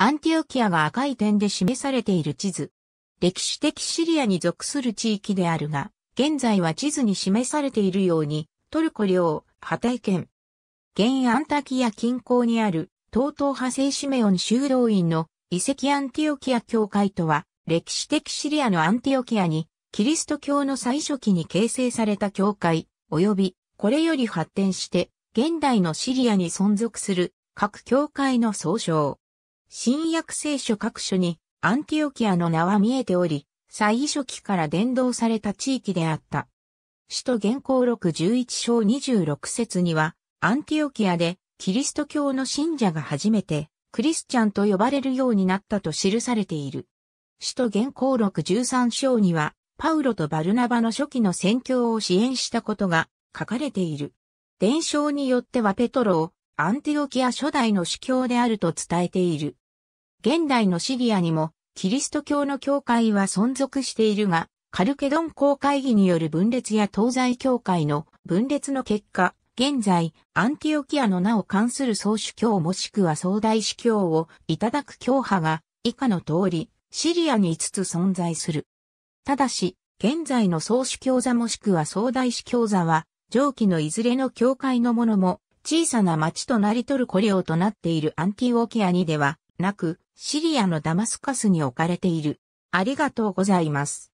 アンティオキアが赤い点で示されている地図。歴史的シリアに属する地域であるが、現在は地図に示されているように、トルコ領、ハタイ県。現アンタキア近郊にある、東東派イシメオン修道院の遺跡アンティオキア教会とは、歴史的シリアのアンティオキアに、キリスト教の最初期に形成された教会、及び、これより発展して、現代のシリアに存続する各教会の総称。新約聖書各所にアンティオキアの名は見えており、最初期から伝道された地域であった。首都原稿録11章26節には、アンティオキアでキリスト教の信者が初めてクリスチャンと呼ばれるようになったと記されている。首都原稿録13章には、パウロとバルナバの初期の宣教を支援したことが書かれている。伝承によってはペトロをアンティオキア初代の主教であると伝えている。現代のシリアにも、キリスト教の教会は存続しているが、カルケドン公会議による分裂や東西教会の分裂の結果、現在、アンティオキアの名を関する総主教もしくは総大主教をいただく教派が、以下の通り、シリアに5つ存在する。ただし、現在の総主教座もしくは総大主教座は、上記のいずれの教会のものも小さな町となりとる古領となっているアンティオキアにではなく、シリアのダマスカスに置かれている。ありがとうございます。